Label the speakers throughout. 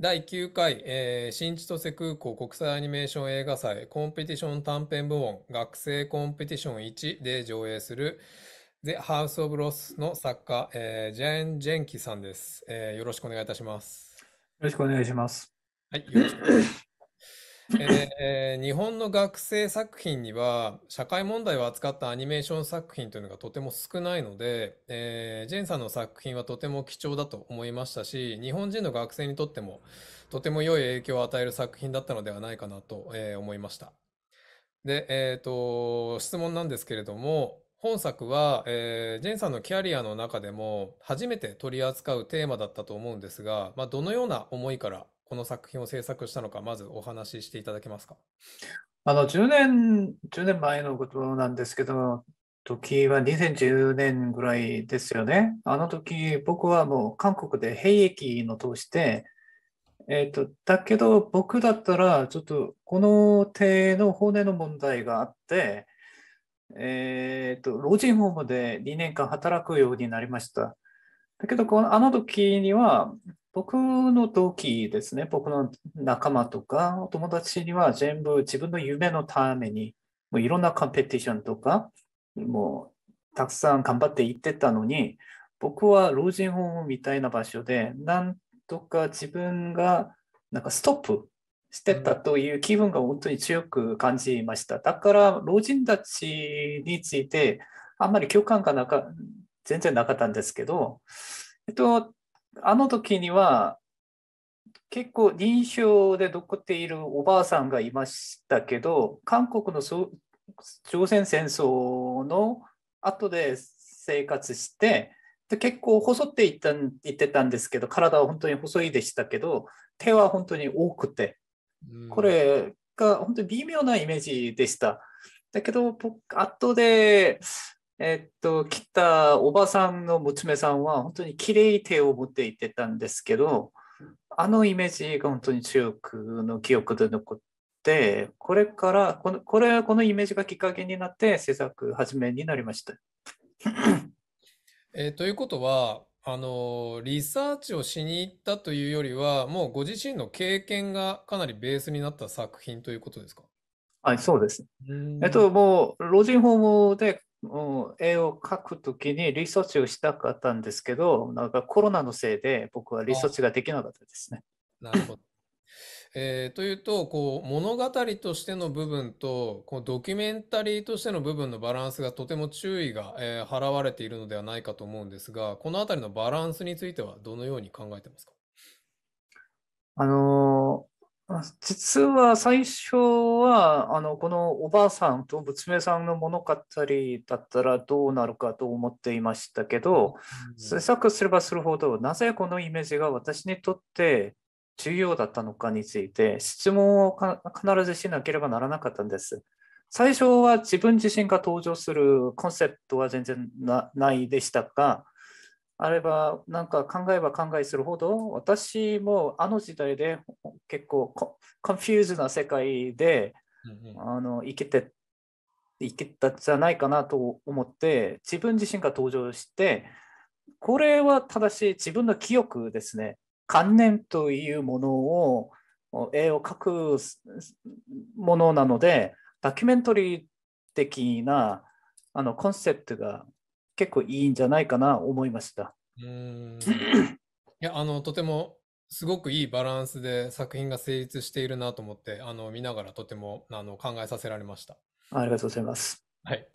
Speaker 1: 第9回、えー、新千歳空港国際アニメーション映画祭コンペティション短編部門学生コンペティション1で上映する The House of Loss の作家、えー、ジェーン・ジェンキさんです、えー、よろしくお願いいたします。よ
Speaker 2: ろしくお願いします。
Speaker 1: はい、よろしくお願いします。えー、日本の学生作品には社会問題を扱ったアニメーション作品というのがとても少ないので、えー、ジェンさんの作品はとても貴重だと思いましたし日本人の学生にとってもとても良い影響を与える作品だったのではないかなと、えー、思いましたで、えーと、質問なんですけれども本作は、えー、ジェンさんのキャリアの中でも初めて取り扱うテーマだったと思うんですが、まあ、どのような思いからこの作品を制作したのか、まずお話ししていただけますか。
Speaker 2: あの10年、10年前のことなんですけど、時は2010年ぐらいですよね。あの時、僕はもう韓国で兵役の通して、えっ、ー、と、だけど僕だったら、ちょっとこの手の骨の問題があって、えっ、ー、と、老人ホームで2年間働くようになりました。だけど、このあの時には、僕の同期ですね、僕の仲間とか、お友達には全部自分の夢のために、もういろんなコンペティションとか、もうたくさん頑張って行ってたのに、僕は老人ホームみたいな場所で、なんとか自分がなんかストップしてたという気分が本当に強く感じました。だから老人たちについてあんまり共感がなか全然なかったんですけど、えっと、あの時には、結構臨床で残っているおばあさんがいましたけど、韓国の朝鮮戦争の後で生活して、で結構細っていった言ってたんですけど、体は本当に細いでしたけど、手は本当に多くて、これが本当に微妙なイメージでした。だけど、僕、後で、えっと、来たおばさんの娘さんは本当に綺麗手を持っていってたんですけど、あのイメージが本当に強くの記憶で残って、これからこの、これはこのイメージがきっかけになって制作始めになりました。
Speaker 1: えー、ということは、あのリサーチをしに行ったというよりはもうご自身の経験がかなりベースになった作品ということですか
Speaker 2: はいそうです。えっともう老人ホームで絵を描くときにリサーチをしたかったんですけど、なんかコロナのせいで僕はリサーチができなかった
Speaker 1: ですね。なるほど。えー、というとこう物語としての部分とこうドキュメンタリーとしての部分のバランスがとても注意が、えー、払われているのではないかと思うんですがこの辺りのバランスについてはどのように考えてますか
Speaker 2: あの実は最初はあのこのおばあさんと娘さんの物語だったらどうなるかと思っていましたけど、制作すればするほどなぜこのイメージが私にとって重要だったのかについて質問を必ずしなければならなかったんです。最初は自分自身が登場するコンセプトは全然ないでしたが、あれば、なんか考えば考えするほど、私もあの時代で結構コンフューズな世界で、うんうん、あの生きていけたじゃないかなと思って自分自身が登場してこれは正しい自分の記憶ですね観念というものを絵を描くものなのでドキュメントリー的なあのコンセプトが結構いいんじゃないかな思いました。
Speaker 1: うんいやあのとてもすごくいいバランスで作品が成立しているなと思ってあの見ながらとてもあの考えさせられました。
Speaker 2: ありがとうございます。
Speaker 1: はい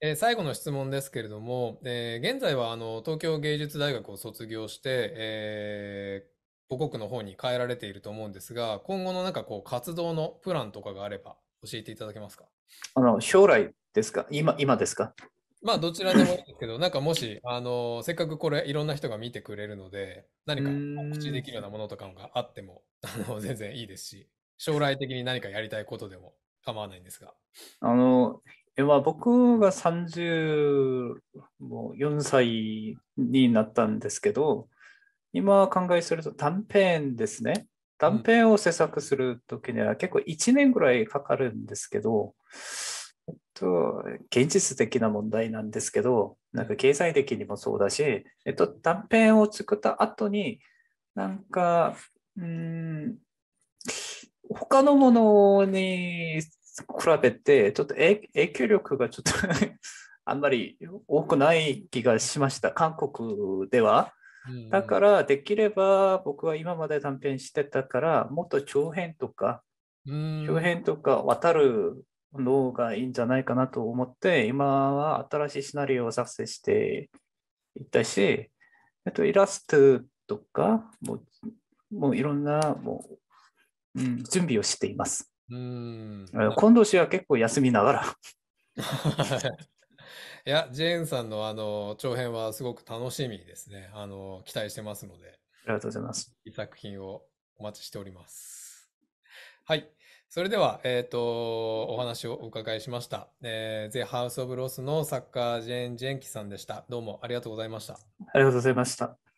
Speaker 1: えー、最後の質問ですけれども、えー、現在はあの東京芸術大学を卒業して、えー、母国の方に帰られていると思うんですが今後のなんかこう活動のプランとかがあれば教えていただけますか
Speaker 2: あの将来ですか今今ですか
Speaker 1: まあ、どちらでもいいですけど、なんかもし、あのせっかくこれ、いろんな人が見てくれるので、何か告知できるようなものとかがあっても、あの全然いいですし、将来的に何かやりたいことでも構わないんですが。
Speaker 2: あの、今僕が34歳になったんですけど、今考えすると短編ですね。短編を制作するときには結構1年ぐらいかかるんですけど、うんと、現実的な問題なんですけど、なんか経済的にもそうだし、えっと、短編を作った後に、なんか、うん、他のものに比べて、ちょっと影響力がちょっと あんまり多くない気がしました、韓国では。だから、できれば僕は今まで短編してたから、もっと長編とか、長編とか渡るのがいいんじゃないかなと思って、今は新しいシナリオを作成していったし、えっと、イラストとかも、もういろんなもう、うん、準備をしています。う
Speaker 1: ん今
Speaker 2: 年は結構休みながら。
Speaker 1: いや、ジェーンさんのあの長編はすごく楽しみですね。あの期待してますので。ありがとうございます。いい作品をお待ちしております。はい。それでは、えっ、ー、と、お話をお伺いしました。え The House of Loss のサッカージェーン・ジェンキさんでした。どうもありがとうございました。
Speaker 2: ありがとうございました。